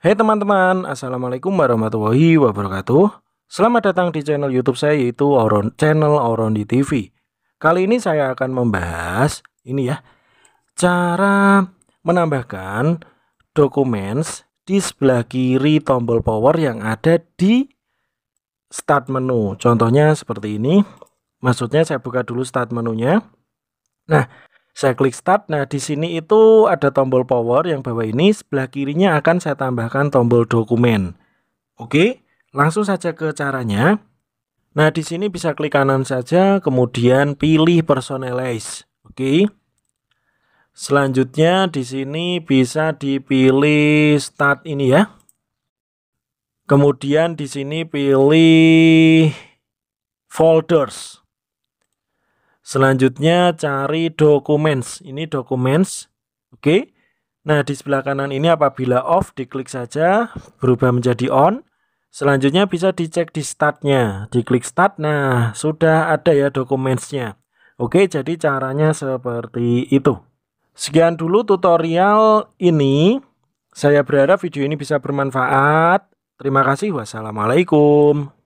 Hai hey teman-teman, Assalamualaikum warahmatullahi wabarakatuh Selamat datang di channel youtube saya yaitu Oron, channel Orondi TV Kali ini saya akan membahas, ini ya Cara menambahkan dokumen di sebelah kiri tombol power yang ada di start menu Contohnya seperti ini Maksudnya saya buka dulu start menunya Nah, saya klik start. Nah, di sini itu ada tombol power yang bawah ini. Sebelah kirinya akan saya tambahkan tombol dokumen. Oke, langsung saja ke caranya. Nah, di sini bisa klik kanan saja, kemudian pilih personalize. Oke. Selanjutnya di sini bisa dipilih start ini ya. Kemudian di sini pilih folders. Selanjutnya cari documents. Ini documents. Oke. Okay. Nah, di sebelah kanan ini apabila off diklik saja berubah menjadi on. Selanjutnya bisa dicek di startnya. Diklik start. Nah, sudah ada ya dokumennya. Oke, jadi caranya seperti itu. Sekian dulu tutorial ini. Saya berharap video ini bisa bermanfaat. Terima kasih. Wassalamualaikum.